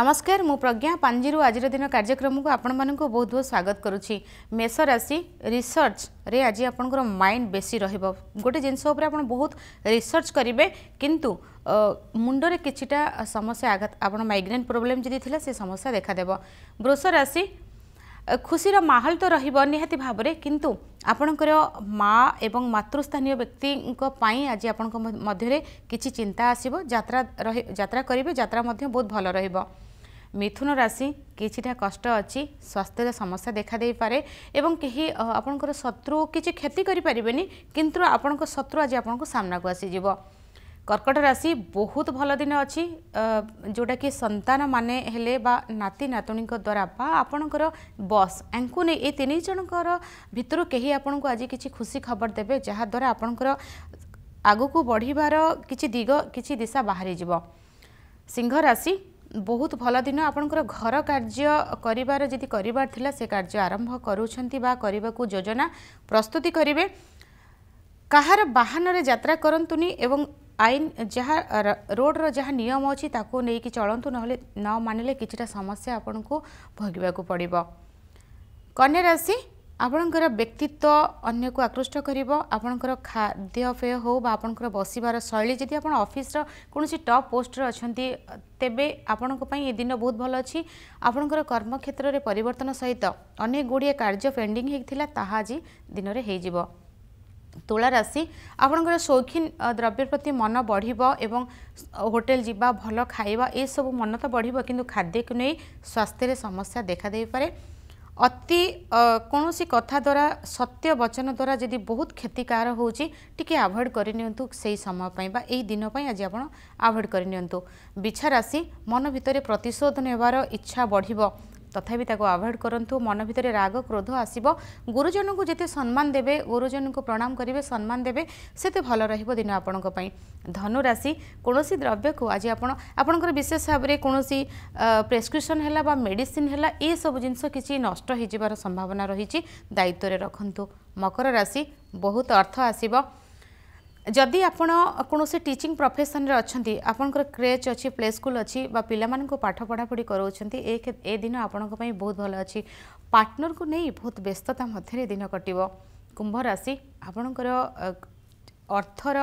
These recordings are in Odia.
ନମସ୍କାର ମୁଁ ପ୍ରଜ୍ଞା ପାଞ୍ଜିରୁ ଆଜିର ଦିନ କାର୍ଯ୍ୟକ୍ରମକୁ ଆପଣମାନଙ୍କୁ ବହୁତ ବହୁତ ସ୍ୱାଗତ କରୁଛି ମେଷ ରାଶି ରିସର୍ଚ୍ଚରେ ଆଜି ଆପଣଙ୍କର ମାଇଣ୍ଡ ବେଶୀ ରହିବ ଗୋଟେ ଜିନିଷ ଉପରେ ଆପଣ ବହୁତ ରିସର୍ଚ୍ଚ କରିବେ କିନ୍ତୁ ମୁଣ୍ଡରେ କିଛିଟା ସମସ୍ୟା ଆଘାତ ଆପଣ ମାଇଗ୍ରେନ୍ ପ୍ରୋବ୍ଲେମ୍ ଯଦି ଥିଲା ସେ ସମସ୍ୟା ଦେଖାଦେବ ବୃଷ ରାଶି ଖୁସିର ମାହୋଲ ତ ରହିବ ନିହାତି ଭାବରେ କିନ୍ତୁ ଆପଣଙ୍କର ମା ଏବଂ ମାତୃସ୍ଥାନୀୟ ବ୍ୟକ୍ତିଙ୍କ ପାଇଁ ଆଜି ଆପଣଙ୍କ ମଧ୍ୟରେ କିଛି ଚିନ୍ତା ଆସିବ ଯାତ୍ରା ଯାତ୍ରା କରିବେ ଯାତ୍ରା ମଧ୍ୟ ବହୁତ ଭଲ ରହିବ ମିଥୁନ ରାଶି କିଛିଟା କଷ୍ଟ ଅଛି ସ୍ୱାସ୍ଥ୍ୟରେ ସମସ୍ୟା ଦେଖାଦେଇପାରେ ଏବଂ କେହି ଆପଣଙ୍କର ଶତ୍ରୁ କିଛି କ୍ଷତି କରିପାରିବେନି କିନ୍ତୁ ଆପଣଙ୍କ ଶତ୍ରୁ ଆଜି ଆପଣଙ୍କୁ ସାମ୍ନାକୁ ଆସିଯିବ କର୍କଟ ରାଶି ବହୁତ ଭଲ ଦିନ ଅଛି ଯେଉଁଟାକି ସନ୍ତାନମାନେ ହେଲେ ବା ନାତି ନାତୁଣୀଙ୍କ ଦ୍ୱାରା ବା ଆପଣଙ୍କର ବସ୍ ଏଙ୍କୁ ନେଇ ଏଇ ତିନି ଜଣଙ୍କର ଭିତରୁ କେହି ଆପଣଙ୍କୁ ଆଜି କିଛି ଖୁସି ଖବର ଦେବେ ଯାହାଦ୍ୱାରା ଆପଣଙ୍କର ଆଗକୁ ବଢ଼ିବାର କିଛି ଦିଗ କିଛି ଦିଶା ବାହାରିଯିବ ସିଂହ ରାଶି ବହୁତ ଭଲ ଦିନ ଆପଣଙ୍କର ଘର କାର୍ଯ୍ୟ କରିବାର ଯଦି କରିବାର ଥିଲା ସେ କାର୍ଯ୍ୟ ଆରମ୍ଭ କରୁଛନ୍ତି ବା କରିବାକୁ ଯୋଜନା ପ୍ରସ୍ତୁତି କରିବେ କାହାର ବାହନରେ ଯାତ୍ରା କରନ୍ତୁନି ଏବଂ ଆଇନ ଯାହା ରୋଡ଼ର ଯାହା ନିୟମ ଅଛି ତାକୁ ନେଇକି ଚଳନ୍ତୁ ନହେଲେ ନ ମାନିଲେ କିଛିଟା ସମସ୍ୟା ଆପଣଙ୍କୁ ଭୋଗିବାକୁ ପଡ଼ିବ କନ୍ୟା ରାଶି ଆପଣଙ୍କର ବ୍ୟକ୍ତିତ୍ୱ ଅନ୍ୟକୁ ଆକୃଷ୍ଟ କରିବ ଆପଣଙ୍କର ଖାଦ୍ୟପେୟ ହେଉ ବା ଆପଣଙ୍କର ବସିବାର ଶୈଳୀ ଯଦି ଆପଣ ଅଫିସର କୌଣସି ଟପ୍ ପୋଷ୍ଟରେ ଅଛନ୍ତି ତେବେ ଆପଣଙ୍କ ପାଇଁ ଏ ଦିନ ବହୁତ ଭଲ ଅଛି ଆପଣଙ୍କର କର୍ମକ୍ଷେତ୍ରରେ ପରିବର୍ତ୍ତନ ସହିତ ଅନେକ ଗୁଡ଼ିଏ କାର୍ଯ୍ୟ ପେଣ୍ଡିଂ ହୋଇଥିଲା ତାହା ଆଜି ଦିନରେ ହୋଇଯିବ ତୁଳାରାଶି ଆପଣଙ୍କର ସୌଖୀନ ଦ୍ରବ୍ୟ ପ୍ରତି ମନ ବଢ଼ିବ ଏବଂ ହୋଟେଲ ଯିବା ଭଲ ଖାଇବା ଏସବୁ ମନ ତ ବଢ଼ିବ କିନ୍ତୁ ଖାଦ୍ୟକୁ ନେଇ ସ୍ୱାସ୍ଥ୍ୟରେ ସମସ୍ୟା ଦେଖାଦେଇପାରେ ଅତି କୌଣସି କଥା ଦ୍ୱାରା ସତ୍ୟ ବଚନ ଦ୍ୱାରା ଯଦି ବହୁତ କ୍ଷତିକାର ହେଉଛି ଟିକେ ଆଭଏଡ଼ କରିନିଅନ୍ତୁ ସେହି ସମୟ ପାଇଁ ବା ଏହି ଦିନ ପାଇଁ ଆଜି ଆପଣ ଆଭଏଡ଼ କରିନିଅନ୍ତୁ ବିଛା ମନ ଭିତରେ ପ୍ରତିଶୋଧ ନେବାର ଇଚ୍ଛା ବଢ଼ିବ ତଥାପି ତାକୁ ଆଭଏଡ୍ କରନ୍ତୁ ମନ ଭିତରେ ରାଗ କ୍ରୋଧ ଆସିବ ଗୁରୁଜନଙ୍କୁ ଯେତେ ସମ୍ମାନ ଦେବେ ଗୁରୁଜନଙ୍କୁ ପ୍ରଣାମ କରିବେ ସମ୍ମାନ ଦେବେ ସେତେ ଭଲ ରହିବ ଦିନ ଆପଣଙ୍କ ପାଇଁ ଧନୁରାଶି କୌଣସି ଦ୍ରବ୍ୟକୁ ଆଜି ଆପଣ ଆପଣଙ୍କର ବିଶେଷ ଭାବରେ କୌଣସି ପ୍ରେସ୍କ୍ରିପ୍ସନ୍ ହେଲା ବା ମେଡ଼ିସିନ୍ ହେଲା ଏସବୁ ଜିନିଷ କିଛି ନଷ୍ଟ ହୋଇଯିବାର ସମ୍ଭାବନା ରହିଛି ଦାୟିତ୍ୱରେ ରଖନ୍ତୁ ମକର ରାଶି ବହୁତ ଅର୍ଥ ଆସିବ যদি আপনার কোণী টিচিং প্রফেসন অনেক আপনার ক্রেচ অ প্লে স্কুল বা পিলা পাঠ পড়াপড়ি করছেন এ দিন আপনার বহু ভালো অ পার্টনর কু নেই বহু ব্যস্ততা মধ্যে দিন কটব কুম্ভ রাশি আপনার অর্থর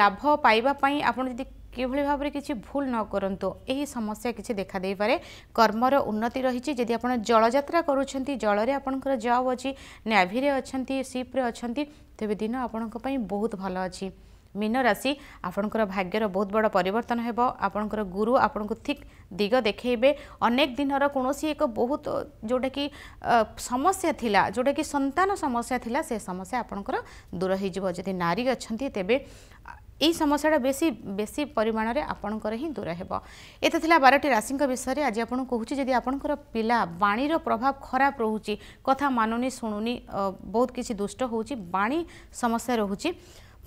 লাভ পাইবা আপনার যদি কিভাবে ভাবে কিছু ভুল ন করতু এই সমস্যা কিছু দেখা দেইপারে কর্মর উন্নতি রয়েছে যদি আপনার জলযাত্রা করছেন জলরে আপনার জব অছি ন্যাভিরে অনেক সিপ্রে অনেক তেবে দিন আপনার বহুত ভালো অছি ମୀନ ରାଶି ଆପଣଙ୍କର ଭାଗ୍ୟର ବହୁତ ବଡ଼ ପରିବର୍ତ୍ତନ ହେବ ଆପଣଙ୍କର ଗୁରୁ ଆପଣଙ୍କୁ ଠିକ୍ ଦିଗ ଦେଖେଇବେ ଅନେକ ଦିନର କୌଣସି ଏକ ବହୁତ ଯେଉଁଟାକି ସମସ୍ୟା ଥିଲା ଯେଉଁଟାକି ସନ୍ତାନ ସମସ୍ୟା ଥିଲା ସେ ସମସ୍ୟା ଆପଣଙ୍କର ଦୂର ହେଇଯିବ ଯଦି ନାରୀ ଅଛନ୍ତି ତେବେ এই সমস্যাটা বেশি বেশি পরিমাণের আপনার হি দূর হব এতে লা বারোটি রাশি বিষয়ে আজ আপনার কুচি যদি আপনার পিলা বাণীর প্রভাব খারাপ রয়েছে কথা মানুনি শুণুনি বহুত কিছু দুষ্ট হচ্ছে বাণী সমস্যা রয়েছে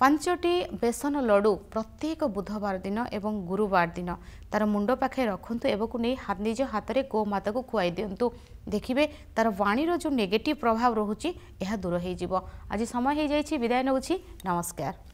ପାଞ୍ଚଟି ବେସନ ଲଡ଼ୁ ପ୍ରତ୍ୟେକ ବୁଧବାର ଦିନ ଏବଂ ଗୁରୁବାର ଦିନ ତାର ମୁଣ୍ଡ ପାଖରେ ରଖନ୍ତୁ ଏବକୁ ନେଇ ନିଜ ହାତରେ ଗୋମାତାକୁ ଖୁଆଇ ଦିଅନ୍ତୁ ଦେଖିବେ ତାର ବାଣୀର ଯେଉଁ ନେଗେଟିଭ୍ ପ୍ରଭାବ ରହୁଛି ଏହା ଦୂର ହୋଇଯିବ ଆଜି ସମୟ ହୋଇଯାଇଛି ବିଦାୟ ନେଉଛି ନମସ୍କାର